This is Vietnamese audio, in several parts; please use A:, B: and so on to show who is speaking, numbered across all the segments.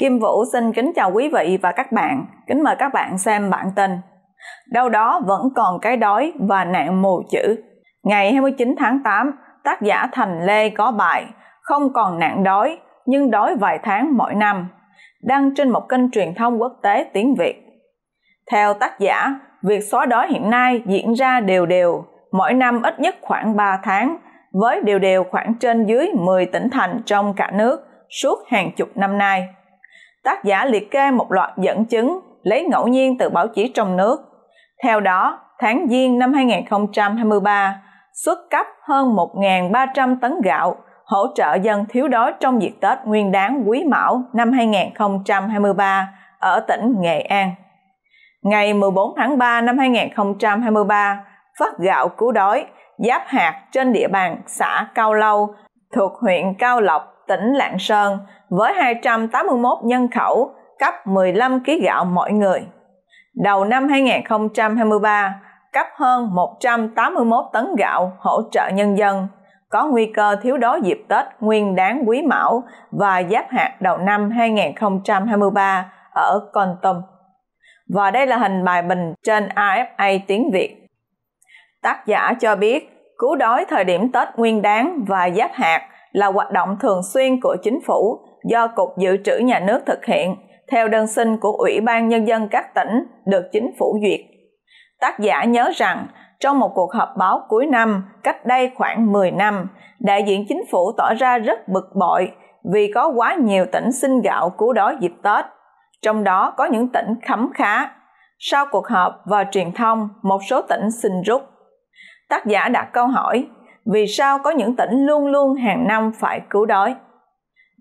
A: Kim Vũ xin kính chào quý vị và các bạn. Kính mời các bạn xem bản tin. Đâu đó vẫn còn cái đói và nạn mù chữ. Ngày 29 tháng 8, tác giả Thành Lê có bài Không còn nạn đói, nhưng đói vài tháng mỗi năm, đăng trên một kênh truyền thông quốc tế tiếng Việt. Theo tác giả, việc xóa đói hiện nay diễn ra đều đều, mỗi năm ít nhất khoảng 3 tháng, với đều đều khoảng trên dưới 10 tỉnh thành trong cả nước suốt hàng chục năm nay tác giả liệt kê một loạt dẫn chứng lấy ngẫu nhiên từ báo chí trong nước. Theo đó, tháng Giêng năm 2023 xuất cấp hơn 1.300 tấn gạo hỗ trợ dân thiếu đói trong dịp Tết Nguyên đán Quý Mão năm 2023 ở tỉnh Nghệ An. Ngày 14 tháng 3 năm 2023, phát gạo cứu đói giáp hạt trên địa bàn xã Cao Lâu thuộc huyện Cao Lộc, tỉnh Lạng Sơn với 281 nhân khẩu cấp 15 kg gạo mỗi người. Đầu năm 2023, cấp hơn 181 tấn gạo hỗ trợ nhân dân, có nguy cơ thiếu đói dịp Tết nguyên đáng quý mão và giáp hạt đầu năm 2023 ở Con Tum. Và đây là hình bài bình trên AFA tiếng Việt. Tác giả cho biết, cứu đói thời điểm Tết nguyên đáng và giáp hạt là hoạt động thường xuyên của chính phủ do Cục Dự trữ Nhà nước thực hiện theo đơn xin của Ủy ban Nhân dân các tỉnh được chính phủ duyệt. Tác giả nhớ rằng, trong một cuộc họp báo cuối năm cách đây khoảng 10 năm, đại diện chính phủ tỏ ra rất bực bội vì có quá nhiều tỉnh xin gạo cứu đói dịp Tết, trong đó có những tỉnh khấm khá. Sau cuộc họp và truyền thông, một số tỉnh xin rút. Tác giả đặt câu hỏi vì sao có những tỉnh luôn luôn hàng năm phải cứu đói.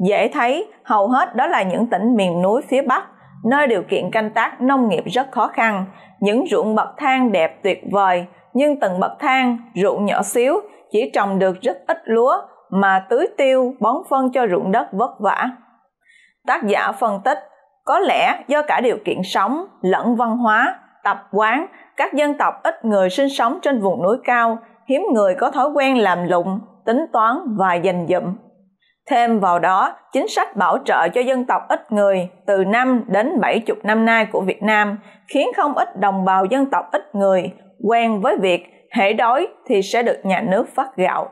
A: Dễ thấy, hầu hết đó là những tỉnh miền núi phía Bắc, nơi điều kiện canh tác nông nghiệp rất khó khăn, những ruộng bậc thang đẹp tuyệt vời, nhưng từng bậc thang, ruộng nhỏ xíu, chỉ trồng được rất ít lúa mà tưới tiêu, bón phân cho ruộng đất vất vả. Tác giả phân tích, có lẽ do cả điều kiện sống lẫn văn hóa, tập quán, các dân tộc ít người sinh sống trên vùng núi cao hiếm người có thói quen làm lụng tính toán và dành dụm thêm vào đó chính sách bảo trợ cho dân tộc ít người từ 5 đến 70 năm nay của Việt Nam khiến không ít đồng bào dân tộc ít người quen với việc hễ đói thì sẽ được nhà nước phát gạo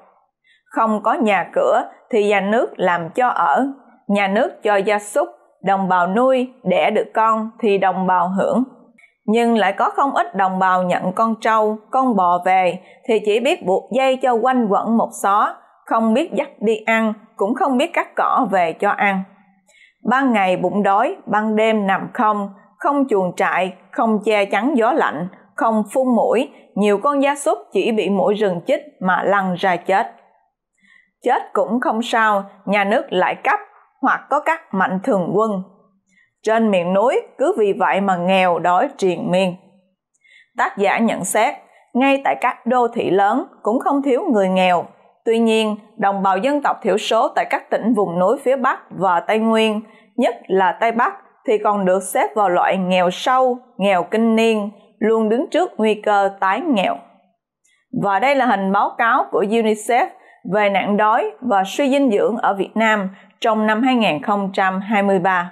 A: không có nhà cửa thì nhà nước làm cho ở nhà nước cho gia súc đồng bào nuôi đẻ được con thì đồng bào hưởng nhưng lại có không ít đồng bào nhận con trâu con bò về thì chỉ biết buộc dây cho quanh quẩn một xó không biết dắt đi ăn cũng không biết cắt cỏ về cho ăn ban ngày bụng đói ban đêm nằm không không chuồng trại không che chắn gió lạnh không phun mũi nhiều con gia súc chỉ bị mũi rừng chích mà lăn ra chết chết cũng không sao nhà nước lại cấp hoặc có các mạnh thường quân trên miền núi cứ vì vậy mà nghèo đói triền miên. Tác giả nhận xét, ngay tại các đô thị lớn cũng không thiếu người nghèo. Tuy nhiên, đồng bào dân tộc thiểu số tại các tỉnh vùng núi phía Bắc và Tây Nguyên, nhất là Tây Bắc, thì còn được xếp vào loại nghèo sâu, nghèo kinh niên, luôn đứng trước nguy cơ tái nghèo. Và đây là hình báo cáo của UNICEF về nạn đói và suy dinh dưỡng ở Việt Nam trong năm 2023.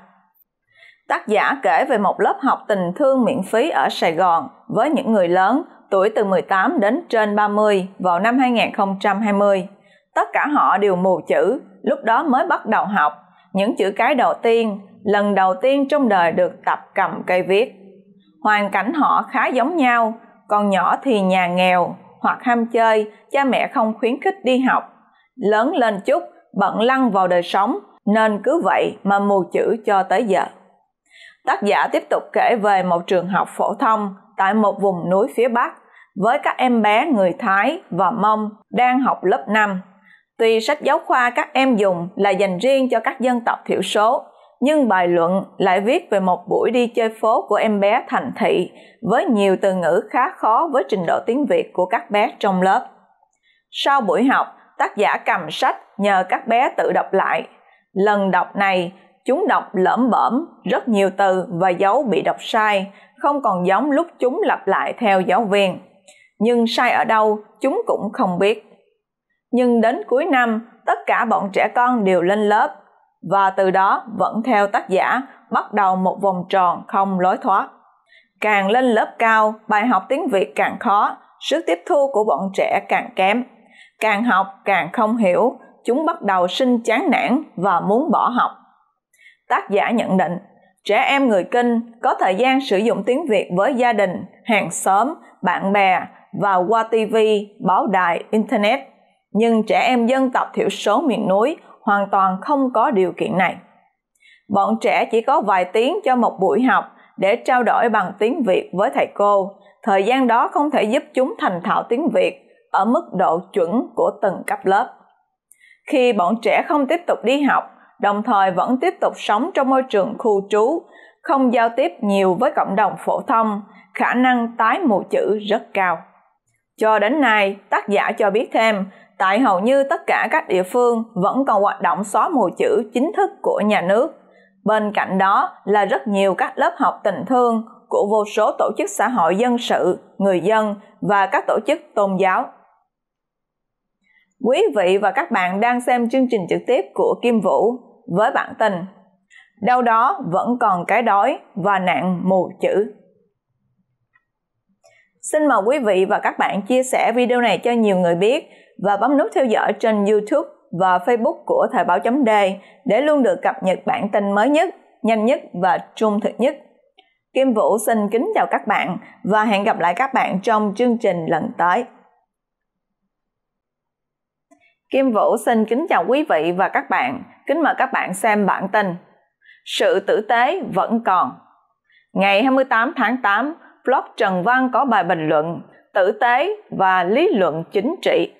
A: Tác giả kể về một lớp học tình thương miễn phí ở Sài Gòn với những người lớn tuổi từ 18 đến trên 30 vào năm 2020. Tất cả họ đều mù chữ, lúc đó mới bắt đầu học. Những chữ cái đầu tiên, lần đầu tiên trong đời được tập cầm cây viết. Hoàn cảnh họ khá giống nhau, còn nhỏ thì nhà nghèo hoặc ham chơi, cha mẹ không khuyến khích đi học. Lớn lên chút, bận lăn vào đời sống, nên cứ vậy mà mù chữ cho tới giờ tác giả tiếp tục kể về một trường học phổ thông tại một vùng núi phía Bắc với các em bé người Thái và Mông đang học lớp 5. Tuy sách giáo khoa các em dùng là dành riêng cho các dân tộc thiểu số, nhưng bài luận lại viết về một buổi đi chơi phố của em bé thành thị với nhiều từ ngữ khá khó với trình độ tiếng Việt của các bé trong lớp. Sau buổi học, tác giả cầm sách nhờ các bé tự đọc lại. Lần đọc này, chúng đọc lỡm bởm rất nhiều từ và dấu bị đọc sai không còn giống lúc chúng lặp lại theo giáo viên nhưng sai ở đâu chúng cũng không biết nhưng đến cuối năm tất cả bọn trẻ con đều lên lớp và từ đó vẫn theo tác giả bắt đầu một vòng tròn không lối thoát càng lên lớp cao bài học tiếng việt càng khó sức tiếp thu của bọn trẻ càng kém càng học càng không hiểu chúng bắt đầu sinh chán nản và muốn bỏ học tác giả nhận định trẻ em người kinh có thời gian sử dụng tiếng việt với gia đình hàng xóm bạn bè và qua tv báo đài internet nhưng trẻ em dân tộc thiểu số miền núi hoàn toàn không có điều kiện này bọn trẻ chỉ có vài tiếng cho một buổi học để trao đổi bằng tiếng việt với thầy cô thời gian đó không thể giúp chúng thành thạo tiếng việt ở mức độ chuẩn của từng cấp lớp khi bọn trẻ không tiếp tục đi học đồng thời vẫn tiếp tục sống trong môi trường khu trú, không giao tiếp nhiều với cộng đồng phổ thông, khả năng tái mù chữ rất cao. Cho đến nay, tác giả cho biết thêm, tại hầu như tất cả các địa phương vẫn còn hoạt động xóa mù chữ chính thức của nhà nước. Bên cạnh đó là rất nhiều các lớp học tình thương của vô số tổ chức xã hội dân sự, người dân và các tổ chức tôn giáo Quý vị và các bạn đang xem chương trình trực tiếp của Kim Vũ với bản tin Đâu đó vẫn còn cái đói và nạn mù chữ. Xin mời quý vị và các bạn chia sẻ video này cho nhiều người biết và bấm nút theo dõi trên YouTube và Facebook của Thời báo chấm D để luôn được cập nhật bản tin mới nhất, nhanh nhất và trung thực nhất. Kim Vũ xin kính chào các bạn và hẹn gặp lại các bạn trong chương trình lần tới. Kim Vũ xin kính chào quý vị và các bạn. Kính mời các bạn xem bản tin. Sự tử tế vẫn còn. Ngày 28 tháng 8, blog Trần Văn có bài bình luận Tử tế và lý luận chính trị.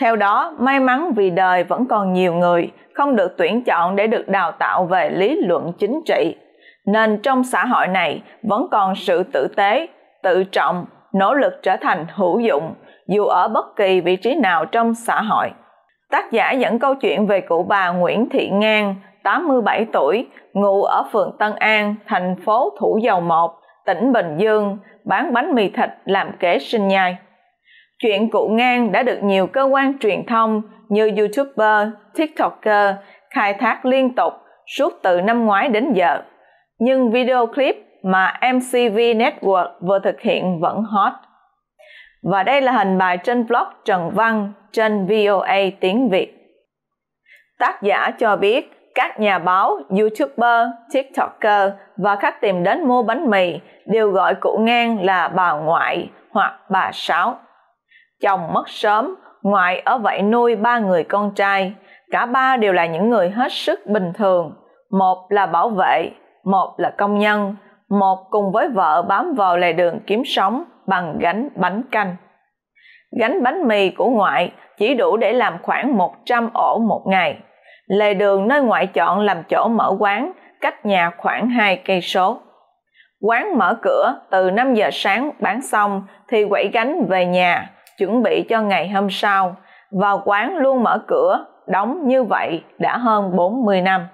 A: Theo đó, may mắn vì đời vẫn còn nhiều người không được tuyển chọn để được đào tạo về lý luận chính trị, nên trong xã hội này vẫn còn sự tử tế, tự trọng, nỗ lực trở thành hữu dụng dù ở bất kỳ vị trí nào trong xã hội. Tác giả dẫn câu chuyện về cụ bà Nguyễn Thị Ngang, 87 tuổi, ngụ ở phường Tân An, thành phố Thủ Dầu Một, tỉnh Bình Dương, bán bánh mì thịt làm kế sinh nhai. Chuyện cụ Ngang đã được nhiều cơ quan truyền thông như YouTuber, TikToker khai thác liên tục suốt từ năm ngoái đến giờ. Nhưng video clip mà MCV Network vừa thực hiện vẫn hot. Và đây là hình bài trên blog Trần Văn trên VOA tiếng Việt. Tác giả cho biết các nhà báo, YouTuber, TikToker và khách tìm đến mua bánh mì đều gọi cụ ngang là bà ngoại hoặc bà Sáu. Chồng mất sớm, ngoại ở vậy nuôi ba người con trai. Cả ba đều là những người hết sức bình thường. Một là bảo vệ, một là công nhân, một cùng với vợ bám vào lề đường kiếm sống, bằng gánh bánh canh. Gánh bánh mì của ngoại chỉ đủ để làm khoảng 100 ổ một ngày. Lề đường nơi ngoại chọn làm chỗ mở quán cách nhà khoảng 2 cây số. Quán mở cửa từ 5 giờ sáng bán xong thì quẩy gánh về nhà, chuẩn bị cho ngày hôm sau. Vào quán luôn mở cửa, đóng như vậy đã hơn 40 năm.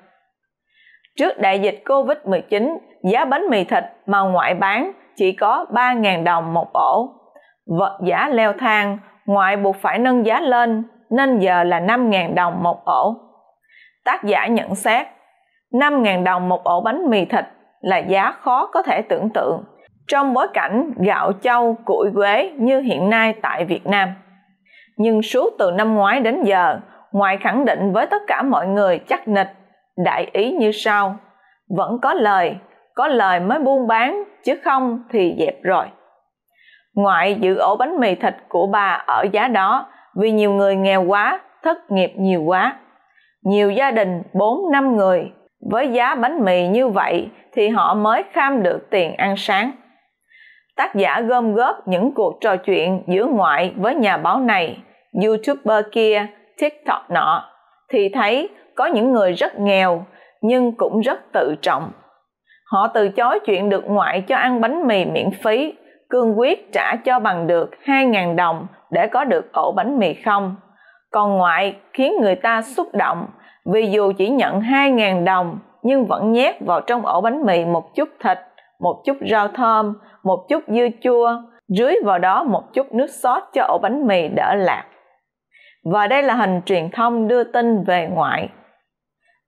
A: Trước đại dịch Covid-19, giá bánh mì thịt mà ngoại bán chỉ có 3.000 đồng một ổ. Vật giá leo thang, ngoại buộc phải nâng giá lên, nên giờ là 5.000 đồng một ổ. Tác giả nhận xét, 5.000 đồng một ổ bánh mì thịt là giá khó có thể tưởng tượng trong bối cảnh gạo châu củi quế như hiện nay tại Việt Nam. Nhưng suốt từ năm ngoái đến giờ, ngoài khẳng định với tất cả mọi người chắc nịch, đại ý như sau, vẫn có lời có lời mới buôn bán chứ không thì dẹp rồi ngoại giữ ổ bánh mì thịt của bà ở giá đó vì nhiều người nghèo quá thất nghiệp nhiều quá nhiều gia đình bốn năm người với giá bánh mì như vậy thì họ mới kham được tiền ăn sáng tác giả gom góp những cuộc trò chuyện giữa ngoại với nhà báo này youtuber kia tiktok nọ thì thấy có những người rất nghèo nhưng cũng rất tự trọng Họ từ chối chuyện được ngoại cho ăn bánh mì miễn phí, cương quyết trả cho bằng được 2.000 đồng để có được ổ bánh mì không. Còn ngoại khiến người ta xúc động vì dù chỉ nhận 2.000 đồng nhưng vẫn nhét vào trong ổ bánh mì một chút thịt, một chút rau thơm, một chút dưa chua, rưới vào đó một chút nước sốt cho ổ bánh mì đỡ lạc. Và đây là hình truyền thông đưa tin về ngoại.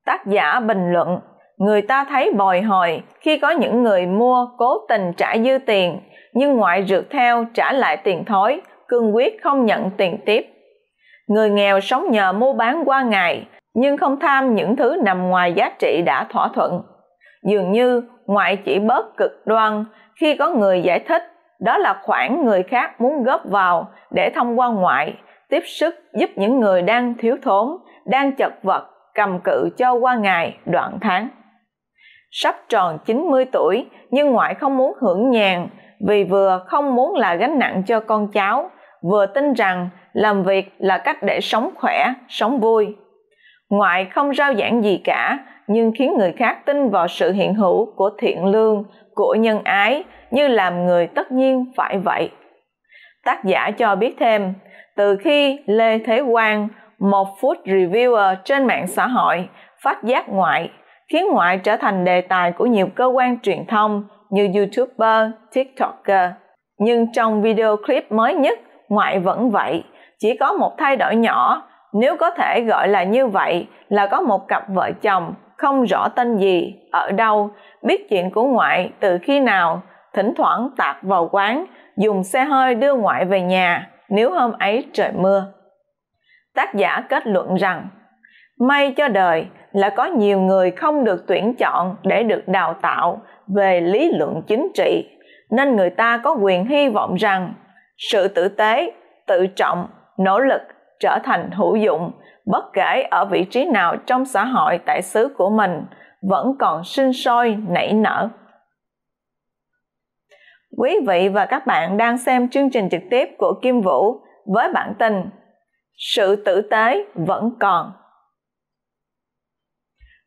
A: Tác giả bình luận người ta thấy bồi hồi khi có những người mua cố tình trả dư tiền nhưng ngoại rượt theo trả lại tiền thối cương quyết không nhận tiền tiếp người nghèo sống nhờ mua bán qua ngày nhưng không tham những thứ nằm ngoài giá trị đã thỏa thuận dường như ngoại chỉ bớt cực đoan khi có người giải thích đó là khoản người khác muốn góp vào để thông qua ngoại tiếp sức giúp những người đang thiếu thốn đang chật vật cầm cự cho qua ngày đoạn tháng sắp tròn 90 tuổi nhưng ngoại không muốn hưởng nhàn vì vừa không muốn là gánh nặng cho con cháu, vừa tin rằng làm việc là cách để sống khỏe, sống vui. Ngoại không rao giảng gì cả, nhưng khiến người khác tin vào sự hiện hữu của thiện lương, của nhân ái như làm người tất nhiên phải vậy. Tác giả cho biết thêm, từ khi Lê Thế Quang, một food reviewer trên mạng xã hội, phát giác ngoại khiến ngoại trở thành đề tài của nhiều cơ quan truyền thông như YouTuber, TikToker. Nhưng trong video clip mới nhất, ngoại vẫn vậy, chỉ có một thay đổi nhỏ, nếu có thể gọi là như vậy là có một cặp vợ chồng không rõ tên gì, ở đâu, biết chuyện của ngoại từ khi nào, thỉnh thoảng tạt vào quán, dùng xe hơi đưa ngoại về nhà nếu hôm ấy trời mưa. Tác giả kết luận rằng may cho đời là có nhiều người không được tuyển chọn để được đào tạo về lý luận chính trị nên người ta có quyền hy vọng rằng sự tử tế tự trọng nỗ lực trở thành hữu dụng bất kể ở vị trí nào trong xã hội tại xứ của mình vẫn còn sinh sôi nảy nở quý vị và các bạn đang xem chương trình trực tiếp của kim vũ với bản tin sự tử tế vẫn còn